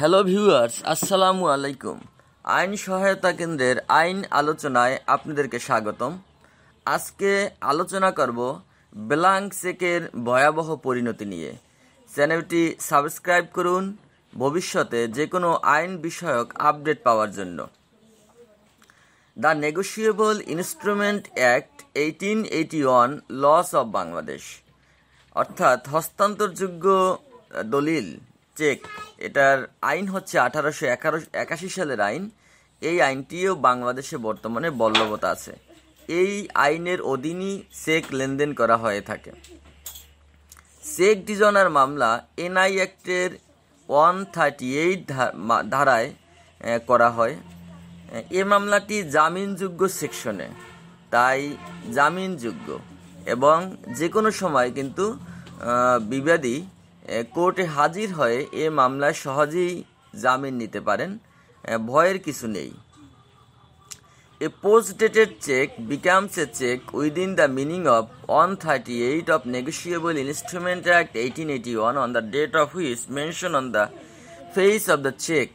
hello viewers আসসালামু আলাইকুম আইন সহায়তা কেন্দ্রের আইন আলোচনায় আপনাদেরকে স্বাগতম আজকে আলোচনা করব ব্ল্যাঙ্ক চেকের ভয়াবহ পরিণতি নিয়ে চ্যানেলটি সাবস্ক্রাইব করুন ভবিষ্যতে যে কোনো আইন বিষয়ক আপডেট পাওয়ার জন্য the negotiable instrument act eighteen eighty one laws of Bangladesh অর্থাৎ হস্তান্তরযোগ্য দলিল চেক এটার আইন হচ্ছে আঠারোশো একাশি সালের আইন এই আইনটিও বাংলাদেশে বর্তমানে বল্লবত আছে এই আইনের অধীনই চেক লেনদেন করা হয়ে থাকে চেক ডিজনার মামলা এনআই অ্যাক্টের ওয়ান থার্টি এইট ধারায় করা হয় এ মামলাটি জামিনযোগ্য সেকশনে তাই জামিনযোগ্য এবং যে কোনো সময় কিন্তু বিবাদী কোর্টে হাজির হয়ে এ মামলায় সহজেই জামিন নিতে পারেন ভয়ের কিছু নেই a post dated cheque becomes a cheque within the meaning of one thirty eight of negotiable instrument act eighteen eighty one on the date of which mention on the face of the cheque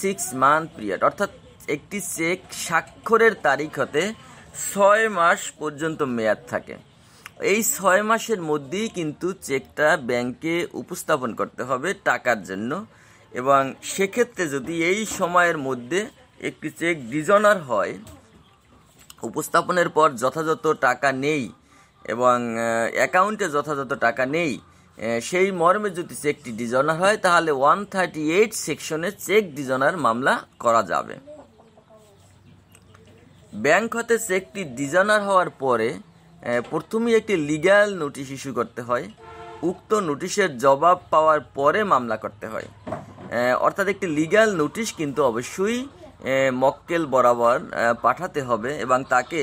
six month period অর্থাৎ একটি check স্বাক্ষরের তারিখ হতে ছয় মাস পর্যন্ত মেয়াদ থাকে এই ছয় মাসের মধ্যেই কিন্তু চেকটা ব্যাংকে উপস্থাপন করতে হবে টাকার জন্য এবং সেক্ষেত্রে যদি এই সময়ের মধ্যে একটি চেক ডিজনার হয় উপস্থাপনের পর যথাযথ টাকা নেই এবং অ্যাকাউন্টে যথাযথ টাকা নেই সেই মর্মে যদি চেকটি ডিজনার হয় তাহলে ওয়ান থার্টি এইট সেকশনে চেক ডিজনার মামলা করা যাবে ব্যাংক হতে চেকটি ডিজনার হওয়ার পরে প্রথমেই একটি লিগ্যাল নোটিশ ইস্যু করতে হয় উক্ত নোটিশের জবাব পাওয়ার পরে মামলা করতে হয় অর্থাৎ একটি লিগ্যাল নোটিশ কিন্তু অবশ্যই মক্কেল বরাবর পাঠাতে হবে এবং তাকে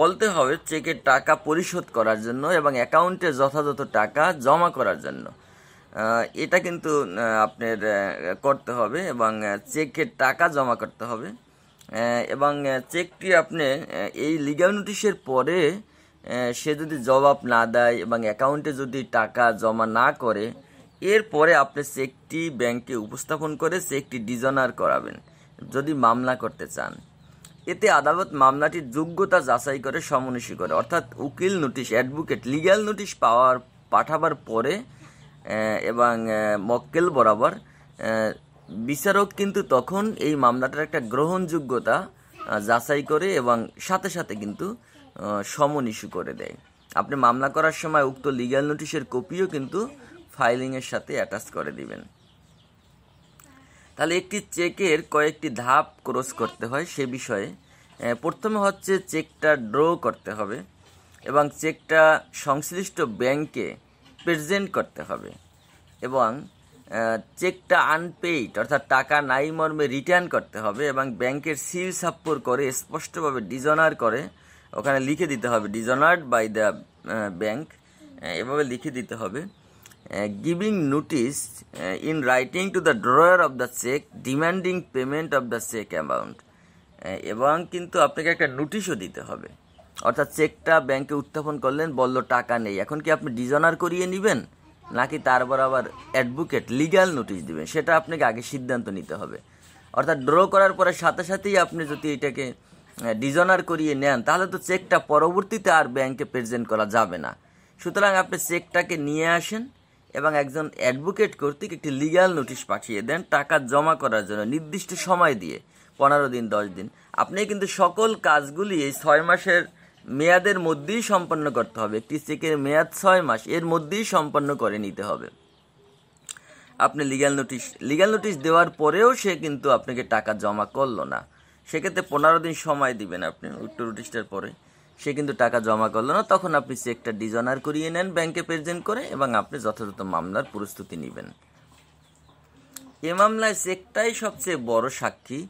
বলতে হবে চেকের টাকা পরিশোধ করার জন্য এবং অ্যাকাউন্টে যথাযথ টাকা জমা করার জন্য এটা কিন্তু আপনার করতে হবে এবং চেকের টাকা জমা করতে হবে এবং চেকটি আপনি এই লিগাল নোটিশের পরে সে যদি জবাব না দেয় এবং অ্যাকাউন্টে যদি টাকা জমা না করে এরপরে আপনি চেকটি ব্যাংকে উপস্থাপন করে চেকটি ডিজনার করাবেন যদি মামলা করতে চান এতে আদালত মামলাটির যোগ্যতা যাচাই করে সমনুষী করে অর্থাৎ উকিল নোটিশ অ্যাডভোকেট লিগ্যাল নোটিশ পাওয়ার পাঠাবার পরে এবং মক্কেল বরাবর বিচারক কিন্তু তখন এই মামলাটার একটা গ্রহণযোগ্যতা যাচাই করে এবং সাথে সাথে কিন্তু সমন ইস্যু করে দেয় আপনি মামলা করার সময় উক্ত লিগ্যাল নোটিশের কপিও কিন্তু ফাইলিংয়ের সাথে অ্যাটাচ করে দিবেন তাহলে একটি চেকের কয়েকটি ধাপ ক্রস করতে হয় সে বিষয়ে প্রথমে হচ্ছে চেকটা ড্র করতে হবে এবং চেকটা সংশ্লিষ্ট ব্যাংকে প্রেজেন্ট করতে হবে এবং চেকটা আনপেইড অর্থাৎ টাকা নাই মর্মে রিটার্ন করতে হবে এবং ব্যাংকের সিল সাপ্পোর করে স্পষ্টভাবে ডিজনার করে ওখানে লিখে দিতে হবে ডিজনার্ড বাই দ্য ব্যাংক এভাবে লিখে দিতে হবে giving notice in writing to the drawer of the cheque demanding payment of the cheque amount এবং কিন্তু আপনাকে একটা নোটিশও দিতে হবে অর্থাৎ চেকটা ব্যাংকে উত্থাপন করলেন বলল টাকা নেই এখন কি আপনি ডিজনার করিয়ে নেবেন নাকি তারপর আবার অ্যাডভোকেট লিগ্যাল নোটিশ দেবেন সেটা আপনাকে আগে সিদ্ধান্ত নিতে হবে অর্থাৎ ড্র করার পরে সাথে সাথেই আপনি যদি এটাকে ডিজনার হ্যাঁ, করিয়ে নেন তাহলে তো চেকটা পরবর্তীতে আর ব্যাংকে প্রেজেন্ট করা যাবে না সুতরাং আপনি চেকটাকে নিয়ে আসেন এবং একজন অ্যাডভোকেট কর্তৃক একটি লিগাল নোটিশ পাঠিয়ে দেন টাকা জমা করার জন্য নির্দিষ্ট সময় দিয়ে পনেরো দিন দশ দিন আপনি কিন্তু সকল কাজগুলি এই ছয় মাসের মেয়াদের মধ্যেই সম্পন্ন করতে হবে একটি চেকের মেয়াদ ছয় মাস এর মধ্যেই সম্পন্ন করে নিতে হবে আপনি লিগাল নোটিশ লিগাল নোটিশ দেওয়ার পরেও সে কিন্তু আপনাকে টাকা জমা করলো না সেক্ষেত্রে পনেরো দিন সময় দিবেন আপনি উত্তর নোটিশটার পরে সে কিন্তু টাকা জমা করলো না তখন আপনি চেকটা ডিজনার করিয়ে নেন ব্যাংকে প্রেজেন্ট করে এবং আপনি যথাযথ মামলার প্রস্তুতি নেবেন এ মামলায় চেকটাই সবচেয়ে বড় সাক্ষী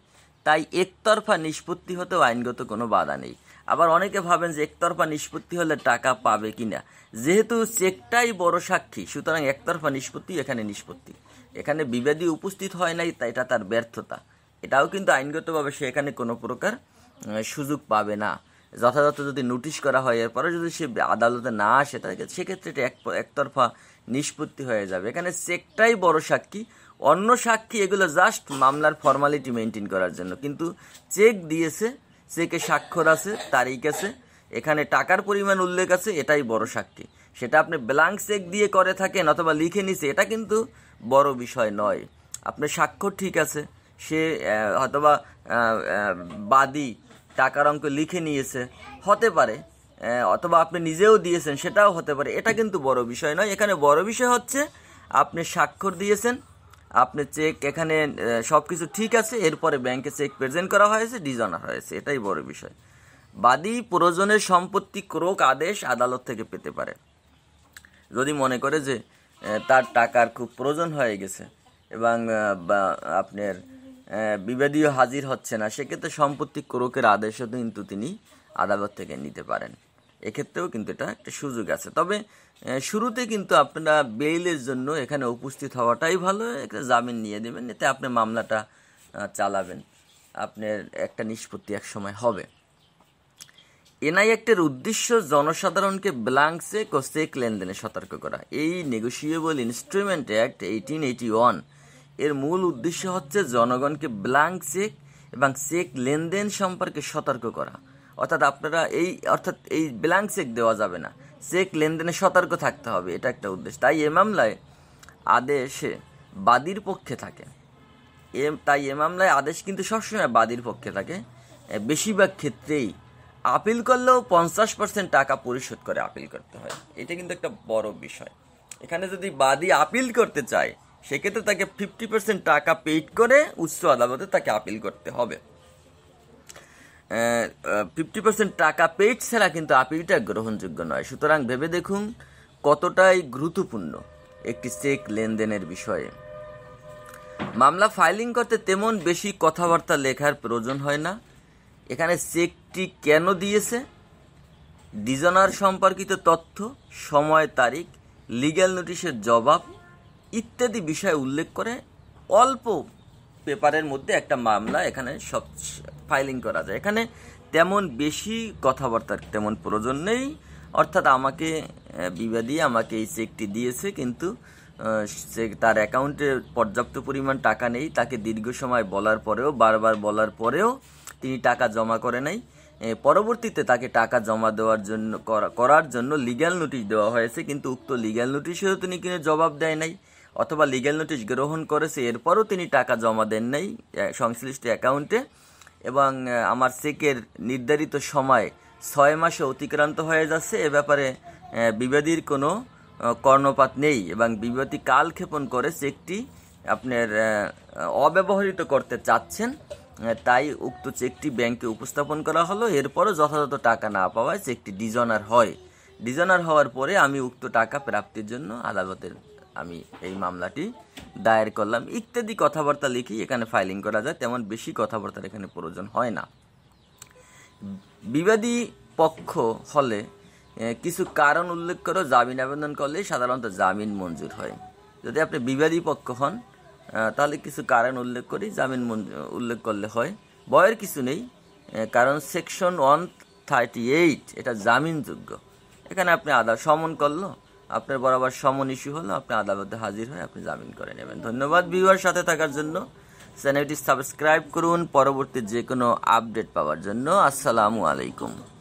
তাই একতরফা নিষ্পত্তি হতেও আইনগত কোনো বাধা নেই আবার অনেকে ভাবেন যে একতরফা নিষ্পত্তি হলে টাকা পাবে কি না যেহেতু চেকটাই বড় সাক্ষী সুতরাং একতরফা নিষ্পত্তি এখানে নিষ্পত্তি এখানে বিবেদী উপস্থিত হয় নাই তাই এটা তার ব্যর্থতা এটাও কিন্তু আইনগতভাবে সে এখানে কোনো প্রকার সুযোগ পাবে না যথাযথ যদি নোটিশ করা হয় এরপরে যদি সে আদালতে না আসে তাহলে সেক্ষেত্রে এটা এক একতরফা নিষ্পত্তি হয়ে যাবে এখানে চেকটাই বড় সাক্ষী অন্য সাক্ষী এগুলো জাস্ট মামলার ফর্মালিটি মেনটেন করার জন্য কিন্তু চেক দিয়েছে চেকে স্বাক্ষর আছে তারিখ আছে এখানে টাকার পরিমাণ উল্লেখ আছে এটাই বড় সাক্ষী সেটা আপনি ব্ল্যাঙ্ক চেক দিয়ে করে থাকেন অথবা লিখে নিছে এটা কিন্তু বড় বিষয় নয় আপনার স্বাক্ষর ঠিক আছে সে হয়তোবা বাদী টাকার অঙ্ক লিখে নিয়েছে হতে পারে অথবা আপনি নিজেও দিয়েছেন সেটাও হতে পারে এটা কিন্তু বড় বিষয় নয় এখানে বড় বিষয় হচ্ছে আপনি স্বাক্ষর দিয়েছেন আপনি চেক এখানে সব কিছু ঠিক আছে এরপরে ব্যাংকে চেক প্রেজেন্ট করা হয়েছে ডিজনার হয়েছে এটাই বড় বিষয় বাদী প্রয়োজনের সম্পত্তি ক্রোক আদেশ আদালত থেকে পেতে পারে যদি মনে করে যে তার টাকার খুব প্রয়োজন হয়ে গেছে এবং আপনার বিবাদীয় হাজির হচ্ছে না সেক্ষেত্রে সম্পত্তি কোরকের আদেশও কিন্তু তিনি আদালত থেকে নিতে পারেন এক্ষেত্রেও কিন্তু এটা একটা সুযোগ আছে তবে শুরুতে কিন্তু আপনারা বেইলের জন্য এখানে উপস্থিত হওয়াটাই ভালো একটা জামিন নিয়ে দেবেন এতে আপনি মামলাটা চালাবেন আপনার একটা নিষ্পত্তি এক সময় হবে এনআই অ্যাক্টের উদ্দেশ্য জনসাধারণকে ব্ল্যাঙ্ক চেক ও চেক লেনদেনে সতর্ক করা এই negotiable instrument act eighteen eighty one এর মূল উদ্দেশ্য হচ্ছে জনগণকে ব্ল্যাঙ্ক চেক এবং চেক লেনদেন সম্পর্কে সতর্ক করা অর্থাৎ আপনারা এই অর্থাৎ এই ব্ল্যাঙ্ক চেক দেওয়া যাবে না চেক লেনদেনে সতর্ক থাকতে হবে এটা একটা উদ্দেশ্য তাই এ মামলায় আদেশে বাদীর পক্ষে থাকে এ তাই এ মামলায় আদেশ কিন্তু সবসময় বাদীর পক্ষে থাকে বেশিরভাগ ক্ষেত্রেই আপিল করলেও পঞ্চাশ পার্সেন্ট টাকা পরিশোধ করে আপিল করতে হয় এটা কিন্তু একটা বড় বিষয় এখানে যদি বাদী আপিল করতে চায় সেক্ষেত্রে তাকে ফিফটি পার্সেন্ট টাকা পেইড করে উচ্চ আদালতে তাকে আপিল করতে হবে ফিফটি পার্সেন্ট টাকা পেইড ছাড়া কিন্তু আপিলটা গ্রহণযোগ্য নয় সুতরাং ভেবে দেখুন কতটাই গুরুত্বপূর্ণ একটি চেক লেনদেনের বিষয়ে মামলা ফাইলিং করতে তেমন বেশি কথাবার্তা লেখার প্রয়োজন হয় না এখানে চেকটি কেন দিয়েছে ডিজনার সম্পর্কিত তথ্য সময় তারিখ লিগ্যাল নোটিশের জবাব ইত্যাদি বিষয় উল্লেখ করে অল্প পেপারের মধ্যে একটা মামলা এখানে সব ফাইলিং করা যায় এখানে তেমন বেশি কথাবার্তার তেমন প্রয়োজন নেই অর্থাৎ আমাকে বিবাদী আমাকে এই চেকটি দিয়েছে কিন্তু সে তার অ্যাকাউন্টে পর্যাপ্ত পরিমাণ টাকা নেই তাকে দীর্ঘ সময় বলার পরেও বারবার বলার পরেও তিনি টাকা জমা করে নাই পরবর্তীতে তাকে টাকা জমা দেওয়ার জন্য করার জন্য লিগ্যাল নোটিশ দেওয়া হয়েছে কিন্তু উক্ত লিগ্যাল নোটিশেও তিনি কিনে জবাব দেয় নাই অথবা লিগ্যাল নোটিশ গ্রহণ করেছে এরপরও তিনি টাকা জমা দেন নাই সংশ্লিষ্ট অ্যাকাউন্টে এবং আমার চেকের নির্ধারিত সময় ছয় মাসে অতিক্রান্ত হয়ে যাচ্ছে এ ব্যাপারে বিবাদীর কোনো কর্ণপাত নেই এবং বিবাদী কালক্ষেপণ করে চেকটি আপনার অব্যবহৃত করতে চাচ্ছেন তাই উক্ত চেকটি ব্যাংকে উপস্থাপন করা হলো এরপরও যথাযথ টাকা না পাওয়ায় চেকটি ডিজনার হয় ডিজনার হওয়ার পরে আমি উক্ত টাকা প্রাপ্তির জন্য আদালতের আমি এই মামলাটি দায়ের করলাম ইত্যাদি কথাবার্তা লিখি এখানে ফাইলিং করা যায় তেমন বেশি কথাবার্তার এখানে প্রয়োজন হয় না বিবাদী পক্ষ হলে কিছু কারণ উল্লেখ করে জামিন আবেদন করলে সাধারণত জামিন মঞ্জুর হয় যদি আপনি বিবাদী পক্ষ হন তাহলে কিছু কারণ উল্লেখ করি জামিন উল্লেখ করলে হয় বয়ের কিছু নেই কারণ সেকশন ওয়ান থার্টি এইট এটা জামিনযোগ্য এখানে আপনি আদা সমন করলো আপনার বরাবর সমন ইস্যু হলো আপনি আদালতে হাজির হয়ে আপনি জামিন করে নেবেন ধন্যবাদ ভিউয়ার সাথে থাকার জন্য চ্যানেলটি সাবস্ক্রাইব করুন পরবর্তী যে কোনো আপডেট পাওয়ার জন্য আসসালামু আলাইকুম